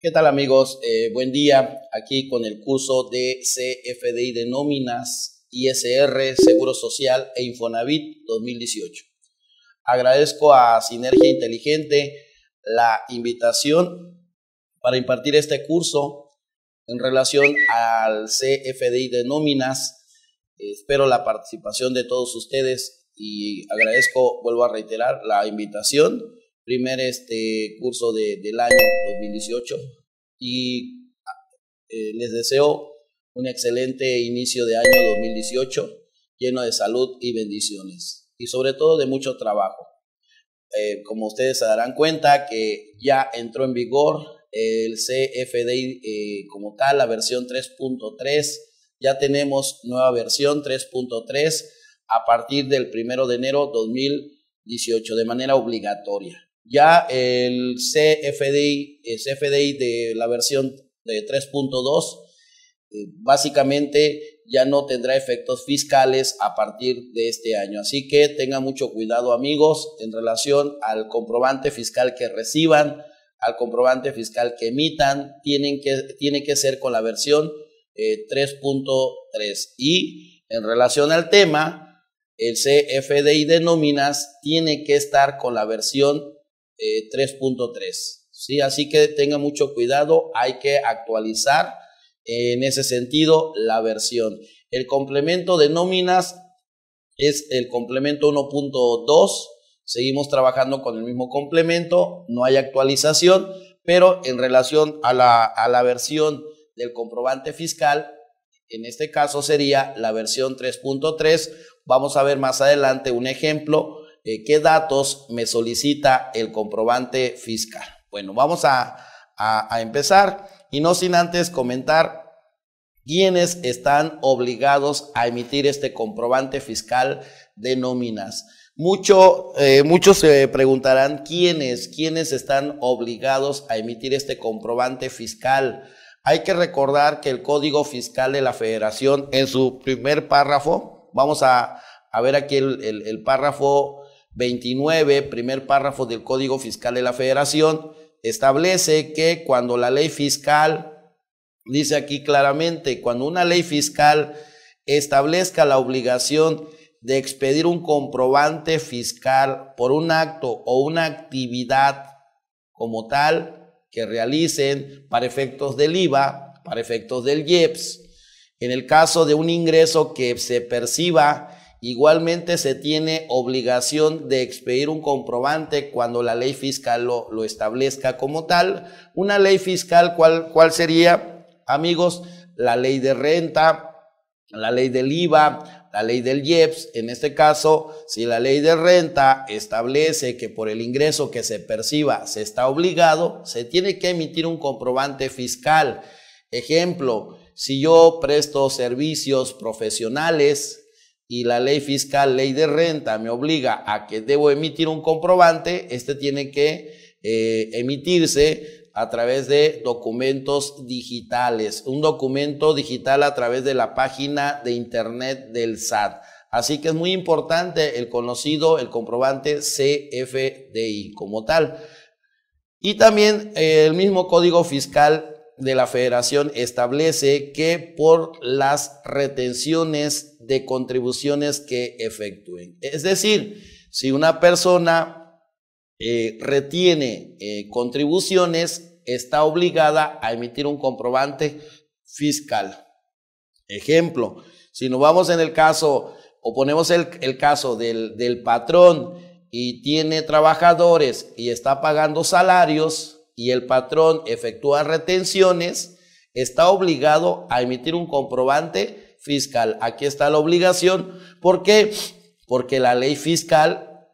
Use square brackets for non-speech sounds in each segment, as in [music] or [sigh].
¿Qué tal amigos? Eh, buen día. Aquí con el curso de CFDI de nóminas, ISR, Seguro Social e Infonavit 2018. Agradezco a Sinergia Inteligente la invitación para impartir este curso en relación al CFDI de nóminas. espero la participación de todos ustedes y agradezco, vuelvo a reiterar, la invitación primer este, curso del año 2018 y ah, eh, les deseo un excelente inicio de año 2018 lleno de salud y bendiciones y sobre todo de mucho trabajo. Eh, como ustedes se darán cuenta que ya entró en vigor el CFDI eh, como tal, la versión 3.3. Ya tenemos nueva versión 3.3 a partir del primero de enero 2018 de manera obligatoria. Ya el CFDI, CFDI de la versión de 3.2, eh, básicamente ya no tendrá efectos fiscales a partir de este año. Así que tengan mucho cuidado amigos en relación al comprobante fiscal que reciban, al comprobante fiscal que emitan, tienen que, tiene que ser con la versión 3.3. Eh, y en relación al tema, el CFDI de nóminas tiene que estar con la versión 3.3. Eh, ¿sí? Así que tenga mucho cuidado, hay que actualizar eh, en ese sentido la versión. El complemento de nóminas es el complemento 1.2. Seguimos trabajando con el mismo complemento, no hay actualización, pero en relación a la, a la versión del comprobante fiscal, en este caso sería la versión 3.3. Vamos a ver más adelante un ejemplo eh, qué datos me solicita el comprobante fiscal. Bueno, vamos a, a, empezar y no sin antes comentar quiénes están obligados a emitir este comprobante fiscal de nóminas. Mucho, eh, muchos se preguntarán quiénes, quiénes están obligados a emitir este comprobante fiscal. Hay que recordar que el Código Fiscal de la Federación, en su primer párrafo, vamos a, a ver aquí el, el párrafo 29, primer párrafo del Código Fiscal de la Federación, establece que cuando la ley fiscal, dice aquí claramente, cuando una ley fiscal establezca la obligación de expedir un comprobante fiscal por un acto o una actividad como tal que realicen para efectos del IVA, para efectos del IEPS, en el caso de un ingreso que se perciba Igualmente se tiene obligación de expedir un comprobante cuando la ley fiscal lo, establezca como tal. Una ley fiscal, ¿cuál, ¿cuál, sería, amigos? La ley de renta, la ley del IVA, la ley del IEPS. En este caso, si la ley de renta establece que por el ingreso que se perciba se está obligado, se tiene que emitir un comprobante fiscal. Ejemplo, si yo presto servicios profesionales, y la ley fiscal, ley de renta, me obliga a que debo emitir un comprobante, este tiene que eh, emitirse a través de documentos digitales, un documento digital a través de la página de internet del SAT. Así que es muy importante el conocido, el comprobante CFDI como tal. Y también eh, el mismo código fiscal de la federación establece que por las retenciones de contribuciones que efectúen. Es decir, si una persona eh, retiene eh, contribuciones, está obligada a emitir un comprobante fiscal. Ejemplo, si nos vamos en el caso o ponemos el, caso del, del patrón y tiene trabajadores y está pagando salarios, y el patrón efectúa retenciones, está obligado a emitir un comprobante fiscal. Aquí está la obligación. ¿Por qué? Porque la ley fiscal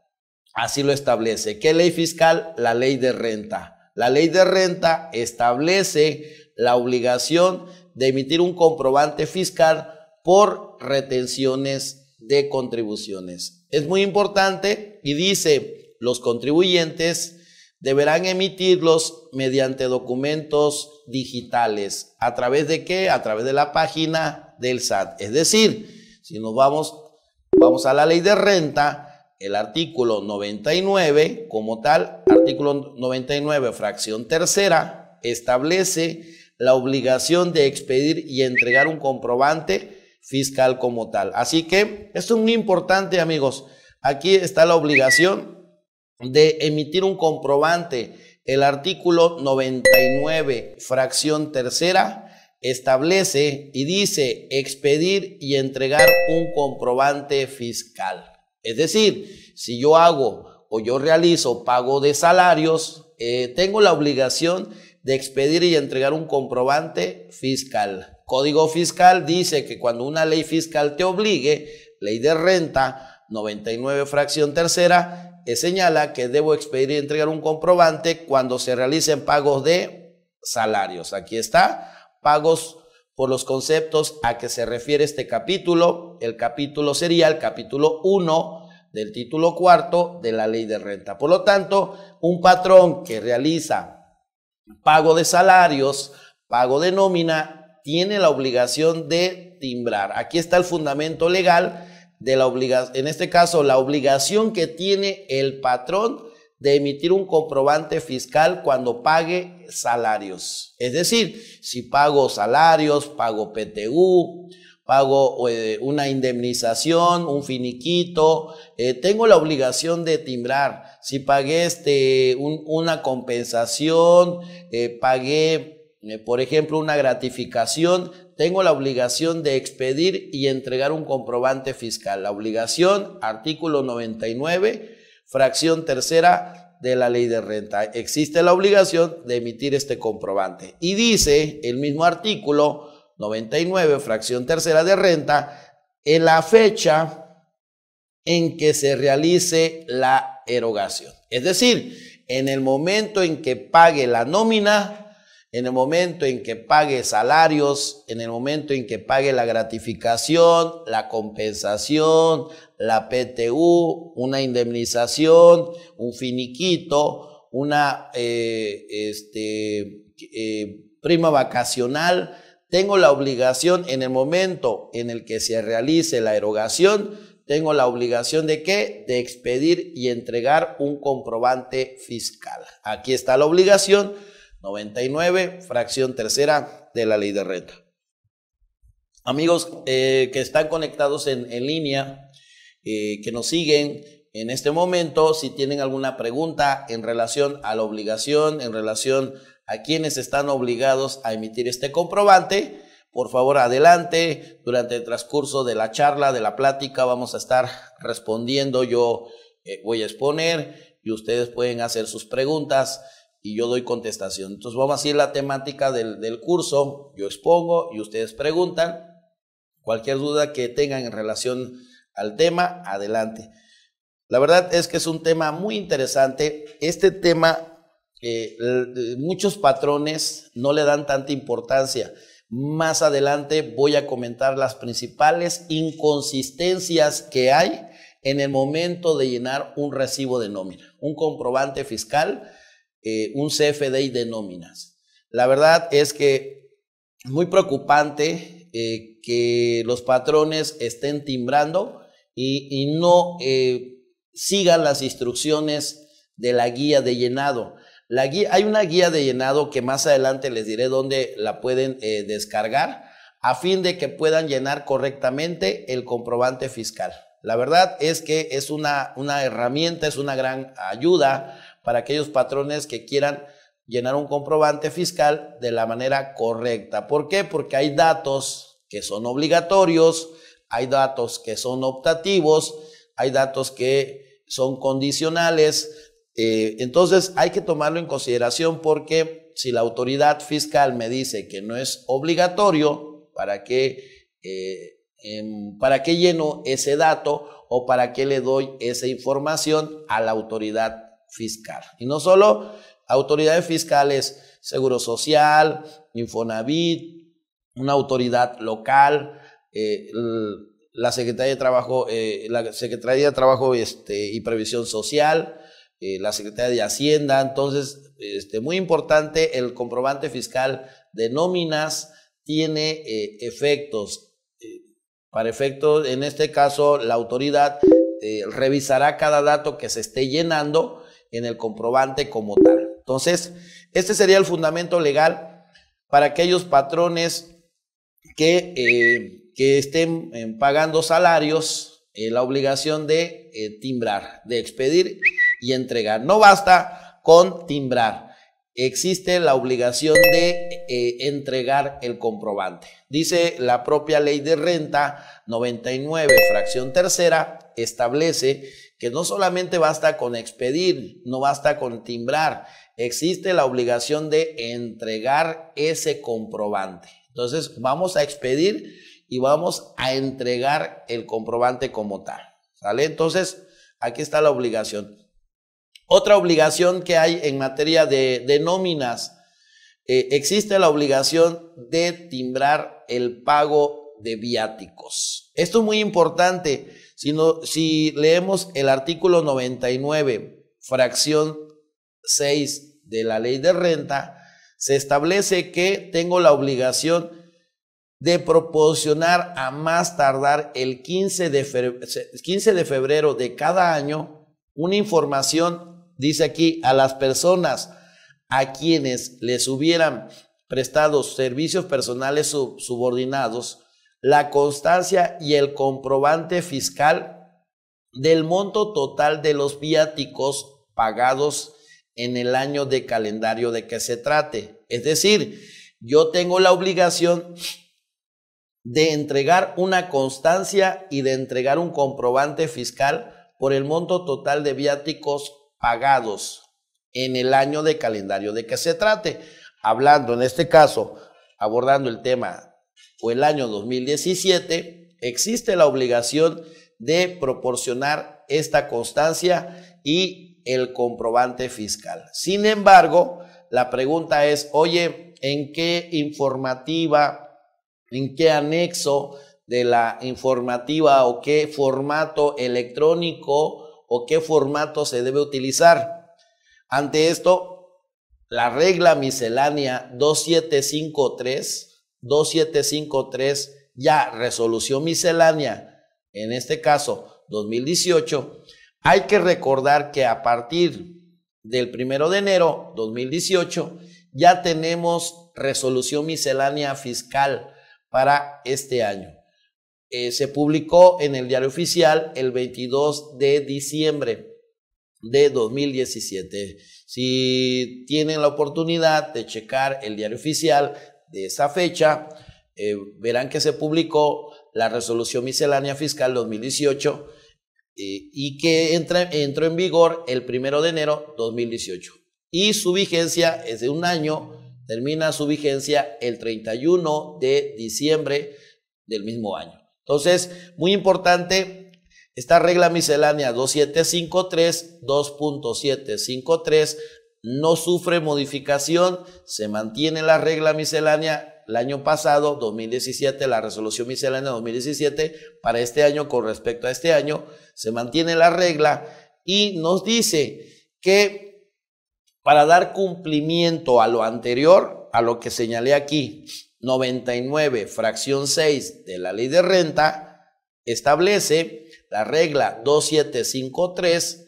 así lo establece. ¿Qué ley fiscal? La ley de renta. La ley de renta establece la obligación de emitir un comprobante fiscal por retenciones de contribuciones. Es muy importante y dice los contribuyentes deberán emitirlos mediante documentos digitales. ¿A través de qué? A través de la página del SAT. Es decir, si nos vamos, vamos a la ley de renta, el artículo 99, como tal, artículo 99, fracción tercera, establece la obligación de expedir y entregar un comprobante fiscal como tal. Así que esto es muy importante, amigos. Aquí está la obligación de emitir un comprobante. El artículo 99, fracción tercera, establece y dice expedir y entregar un comprobante fiscal. Es decir, si yo hago o yo realizo pago de salarios, eh, tengo la obligación de expedir y entregar un comprobante fiscal. Código fiscal dice que cuando una ley fiscal te obligue, ley de renta 99 fracción tercera, eh, señala que debo expedir y entregar un comprobante cuando se realicen pagos de salarios. Aquí está, pagos por los conceptos a que se refiere este capítulo. El capítulo sería el capítulo 1 del título cuarto de la ley de renta. Por lo tanto, un patrón que realiza pago de salarios, pago de nómina, tiene la obligación de timbrar. Aquí está el fundamento legal de la obligación, en este caso, la obligación que tiene el patrón de emitir un comprobante fiscal cuando pague salarios. Es decir, si pago salarios, pago PTU, pago eh, una indemnización, un finiquito, eh, tengo la obligación de timbrar. Si pagué este, una compensación, eh, pagué eh, por ejemplo, una gratificación, tengo la obligación de expedir y entregar un comprobante fiscal. La obligación, artículo 99, fracción tercera de la ley de renta. Existe la obligación de emitir este comprobante. Y dice el mismo artículo 99, fracción tercera de renta, en la fecha en que se realice la erogación. Es decir, en el momento en que pague la nómina, en el momento en que pague salarios, en el momento en que pague la gratificación, la compensación, la PTU, una indemnización, un finiquito, una eh, este, eh, prima vacacional, tengo la obligación en el momento en el que se realice la erogación, tengo la obligación de qué? De expedir y entregar un comprobante fiscal. Aquí está la obligación 99, fracción tercera de la ley de renta. Amigos eh, que están conectados en, línea, eh, que nos siguen en este momento, si tienen alguna pregunta en relación a la obligación, en relación a quienes están obligados a emitir este comprobante, por favor adelante. Durante el transcurso de la charla, de la plática, vamos a estar respondiendo. Yo eh, voy a exponer y ustedes pueden hacer sus preguntas y yo doy contestación. Entonces vamos a a la temática del, curso, yo expongo y ustedes preguntan. Cualquier duda que tengan en relación al tema, adelante. La verdad es que es un tema muy interesante. Este tema, eh, muchos patrones no le dan tanta importancia. Más adelante voy a comentar las principales inconsistencias que hay en el momento de llenar un recibo de nómina, un comprobante fiscal eh, un CFDI de nóminas. La verdad es que muy preocupante eh, que los patrones estén timbrando y, no eh, sigan las instrucciones de la guía de llenado. La guía, hay una guía de llenado que más adelante les diré dónde la pueden descargar a fin de que puedan llenar correctamente el comprobante fiscal. La verdad es que es una, una herramienta, es una gran ayuda para aquellos patrones que quieran llenar un comprobante fiscal de la manera correcta. ¿Por qué? Porque hay datos que son obligatorios, hay datos que son optativos, hay datos que son condicionales. Eh, entonces hay que tomarlo en consideración porque si la autoridad fiscal me dice que no es obligatorio, ¿para qué, eh, em, ¿para lleno ese dato o para qué le doy esa información a la autoridad fiscal. Y no solo autoridades fiscales, Seguro Social, Infonavit, una autoridad local, eh, la Secretaría de Trabajo, eh, la Secretaría de Trabajo este, y Previsión Social, eh, la Secretaría de Hacienda. Entonces, este, muy importante, el comprobante fiscal de nóminas tiene efectos. Para efectos, en este caso, la autoridad revisará cada dato que se esté llenando en el comprobante como tal. Entonces, este sería el fundamento legal para aquellos patrones que, eh, que estén eh, pagando salarios, eh, la obligación de timbrar, de expedir y entregar. No basta con timbrar, existe la obligación de entregar el comprobante. Dice la propia ley de renta 99, fracción tercera, establece que no solamente basta con expedir, no basta con timbrar, existe la obligación de entregar ese comprobante. Entonces vamos a expedir y vamos a entregar el comprobante como tal. ¿Sale? Entonces aquí está la obligación. Otra obligación que hay en materia de, nóminas, eh, existe la obligación de timbrar el pago de viáticos. Esto es muy importante si, leemos el artículo 99, fracción 6 de la ley de renta, se establece que tengo la obligación de proporcionar a más tardar el 15 de, febrero, 15 de febrero de cada año una información, dice aquí, a las personas a quienes les hubieran prestado servicios personales subordinados la constancia y el comprobante fiscal del monto total de los viáticos pagados en el año de calendario de que se trate. Es decir, yo tengo la obligación de entregar una constancia y de entregar un comprobante fiscal por el monto total de viáticos pagados en el año de calendario de que se trate. Hablando en este caso, abordando el tema o el año 2017, existe la obligación de proporcionar esta constancia y el comprobante fiscal. Sin embargo, la pregunta es, oye, ¿en qué informativa, en qué anexo de la informativa o qué formato electrónico o qué formato se debe utilizar? Ante esto, la regla miscelánea 2753 2753, ya resolución miscelánea, en este caso 2018, hay que recordar que a partir del primero de enero 2018 ya tenemos resolución miscelánea fiscal para este año. Eh, se publicó en el diario oficial el 22 de diciembre de 2017. Si tienen la oportunidad de checar el diario oficial, de esa fecha, eh, verán que se publicó la resolución miscelánea fiscal 2018 eh, y que entró en vigor el primero de enero 2018. Y su vigencia es de un año, termina su vigencia el 31 de diciembre del mismo año. Entonces, muy importante, esta regla miscelánea 2753, 2.753, no sufre modificación, se mantiene la regla miscelánea el año pasado, 2017, la resolución miscelánea 2017, para este año con respecto a este año, se mantiene la regla y nos dice que para dar cumplimiento a lo anterior, a lo que señalé aquí, 99, fracción 6 de la ley de renta, establece la regla 2753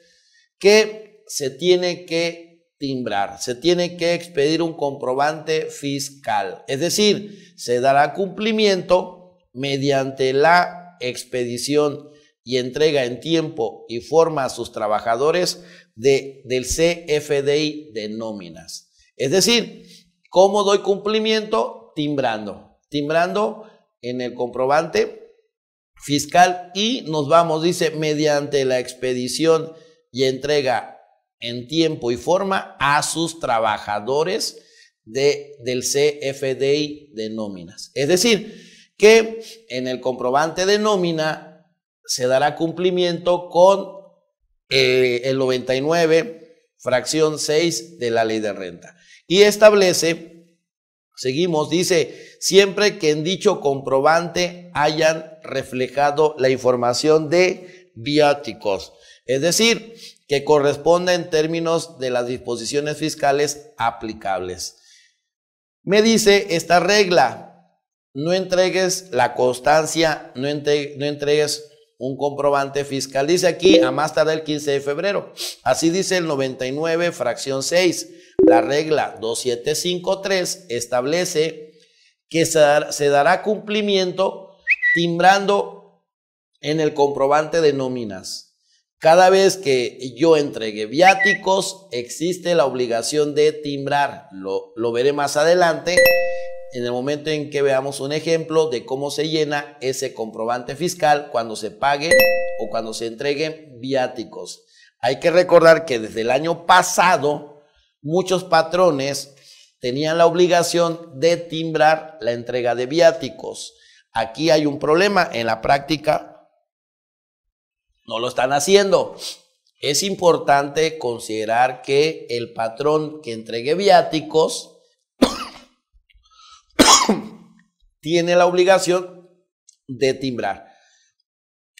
que se tiene que timbrar, se tiene que expedir un comprobante fiscal, es decir, se dará cumplimiento mediante la expedición y entrega en tiempo y forma a sus trabajadores de, del CFDI de nóminas. Es decir, ¿cómo doy cumplimiento? Timbrando, timbrando en el comprobante fiscal y nos vamos, dice, mediante la expedición y entrega en tiempo y forma a sus trabajadores de, del CFDI de nóminas. Es decir, que en el comprobante de nómina se dará cumplimiento con eh, el 99, fracción 6 de la ley de renta. Y establece, seguimos, dice, siempre que en dicho comprobante hayan reflejado la información de viáticos. Es decir, que corresponda en términos de las disposiciones fiscales aplicables. Me dice esta regla, no entregues la constancia, no, entregues un comprobante fiscal. Dice aquí, a más tarde el 15 de febrero. Así dice el 99, fracción 6. La regla 2753 establece que se dará cumplimiento timbrando en el comprobante de nóminas cada vez que yo entregue viáticos, existe la obligación de timbrar. Lo, veré más adelante en el momento en que veamos un ejemplo de cómo se llena ese comprobante fiscal cuando se pague o cuando se entreguen viáticos. Hay que recordar que desde el año pasado muchos patrones tenían la obligación de timbrar la entrega de viáticos. Aquí hay un problema en la práctica no lo están haciendo. Es importante considerar que el patrón que entregue viáticos [coughs] tiene la obligación de timbrar.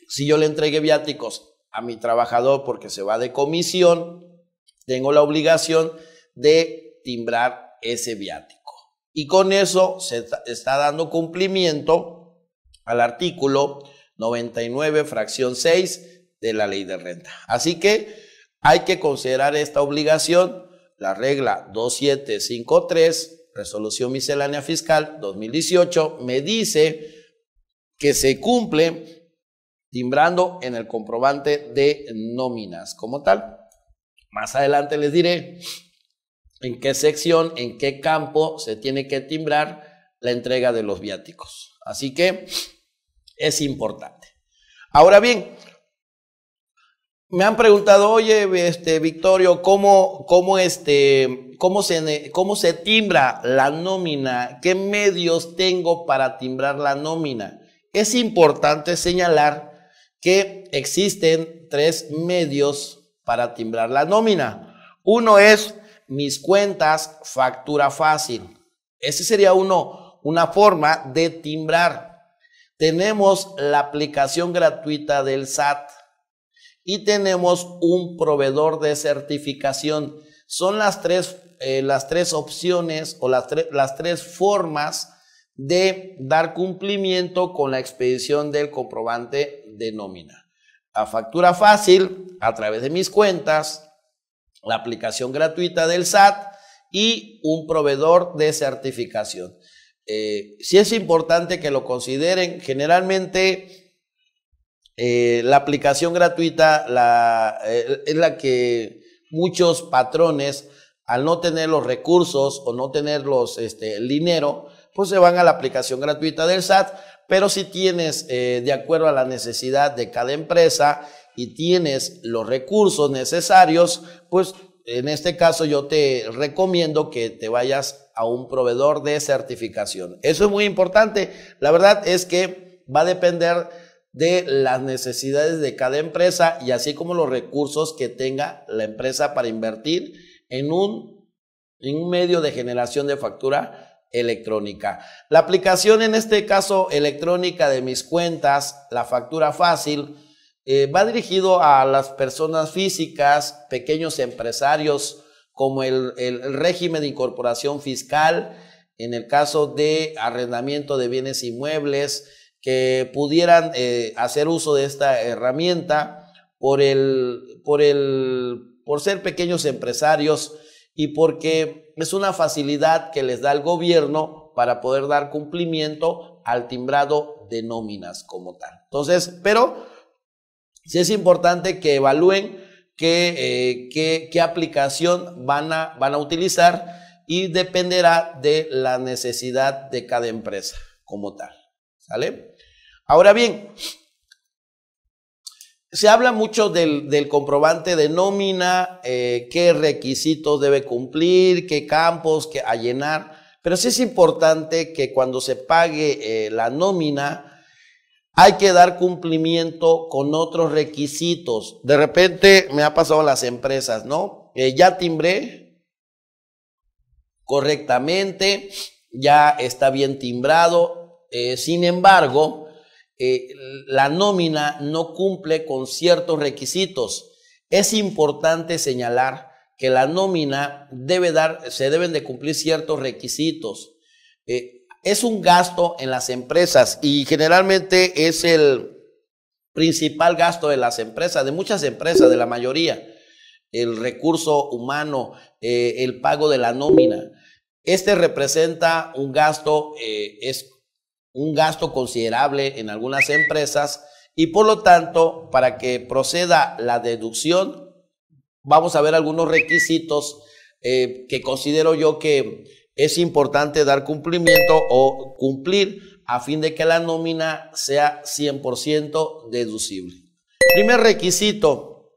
Si yo le entregué viáticos a mi trabajador porque se va de comisión, tengo la obligación de timbrar ese viático. Y con eso se está dando cumplimiento al artículo 99, fracción 6 de la ley de renta. Así que hay que considerar esta obligación, la regla 2753, resolución miscelánea fiscal 2018, me dice que se cumple timbrando en el comprobante de nóminas como tal. Más adelante les diré en qué sección, en qué campo se tiene que timbrar la entrega de los viáticos. Así que es importante. Ahora bien, me han preguntado, oye, este, Victorio, ¿cómo, este, se, ¿cómo se timbra la nómina? ¿Qué medios tengo para timbrar la nómina? Es importante señalar que existen tres medios para timbrar la nómina. Uno es mis cuentas, factura fácil. Ese sería uno, una forma de timbrar. Tenemos la aplicación gratuita del SAT y tenemos un proveedor de certificación. Son las tres, eh, las tres opciones o las, las tres formas de dar cumplimiento con la expedición del comprobante de nómina. A factura fácil, a través de mis cuentas, la aplicación gratuita del SAT y un proveedor de certificación. Eh, si es importante que lo consideren, generalmente eh, la aplicación gratuita la, eh, es la que muchos patrones, al no tener los recursos o no tener los, este, el dinero, pues se van a la aplicación gratuita del SAT, pero si tienes, eh, de acuerdo a la necesidad de cada empresa y tienes los recursos necesarios, pues en este caso yo te recomiendo que te vayas a un proveedor de certificación. Eso es muy importante. La verdad es que va a depender de las necesidades de cada empresa y así como los recursos que tenga la empresa para invertir en un, medio de generación de factura electrónica. La aplicación, en este caso electrónica de mis cuentas, la factura fácil, eh, va dirigido a las personas físicas, pequeños empresarios, como el, régimen de incorporación fiscal, en el caso de arrendamiento de bienes inmuebles, que pudieran eh, hacer uso de esta herramienta por, por, por ser pequeños empresarios y porque es una facilidad que les da el gobierno para poder dar cumplimiento al timbrado de nóminas como tal. Entonces, pero sí es importante que evalúen qué, eh, qué aplicación van a, van a utilizar y dependerá de la necesidad de cada empresa como tal. ¿Sale? Ahora bien, se habla mucho del, comprobante de nómina, eh, qué requisitos debe cumplir, qué campos que, a llenar, pero sí es importante que cuando se pague eh, la nómina hay que dar cumplimiento con otros requisitos. De repente me ha pasado a las empresas, ¿no? Eh, ya timbré correctamente, ya está bien timbrado, eh, sin embargo, eh, la nómina no cumple con ciertos requisitos. Es importante señalar que la nómina debe dar, se deben de cumplir ciertos requisitos. Eh, es un gasto en las empresas y generalmente es el principal gasto de las empresas, de muchas empresas, de la mayoría, el recurso humano, el pago de la nómina. Este representa un gasto, es un gasto considerable en algunas empresas y por lo tanto, para que proceda la deducción, vamos a ver algunos requisitos eh, que considero yo que es importante dar cumplimiento o cumplir a fin de que la nómina sea 100% deducible. Primer requisito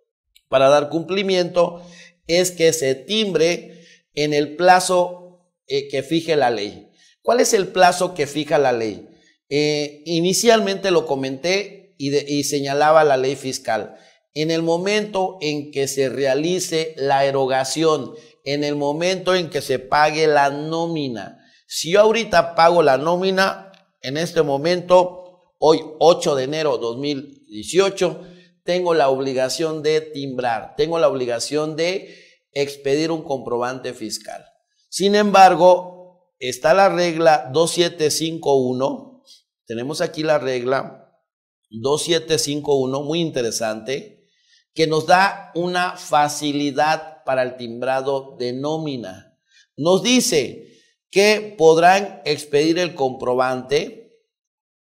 para dar cumplimiento es que se timbre en el plazo eh, que fije la ley. ¿Cuál es el plazo que fija la ley? Eh, inicialmente lo comenté y, y señalaba la ley fiscal. En el momento en que se realice la erogación, en el momento en que se pague la nómina. Si yo ahorita pago la nómina, en este momento, hoy 8 de enero 2018, tengo la obligación de timbrar, tengo la obligación de expedir un comprobante fiscal. Sin embargo, está la regla 2751. Tenemos aquí la regla 2751, muy interesante, que nos da una facilidad para el timbrado de nómina. Nos dice que podrán expedir el comprobante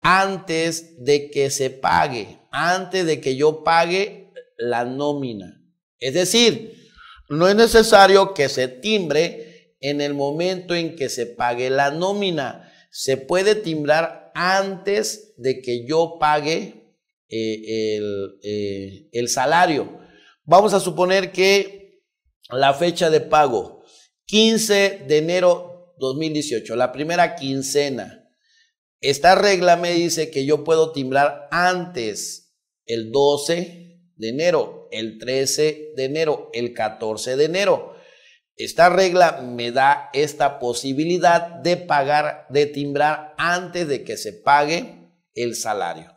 antes de que se pague, antes de que yo pague la nómina. Es decir, no es necesario que se timbre en el momento en que se pague la nómina. Se puede timbrar antes de que yo pague eh, el, eh, el salario. Vamos a suponer que la fecha de pago, 15 de enero 2018, la primera quincena. Esta regla me dice que yo puedo timbrar antes el 12 de enero, el 13 de enero, el 14 de enero. Esta regla me da esta posibilidad de pagar, de timbrar antes de que se pague el salario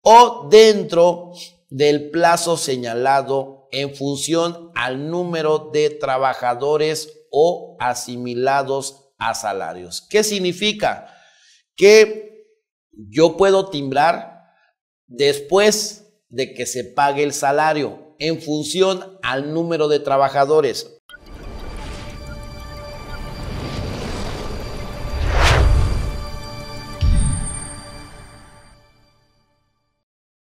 o dentro del plazo señalado en función al número de trabajadores o asimilados a salarios. ¿Qué significa? Que yo puedo timbrar después de que se pague el salario en función al número de trabajadores.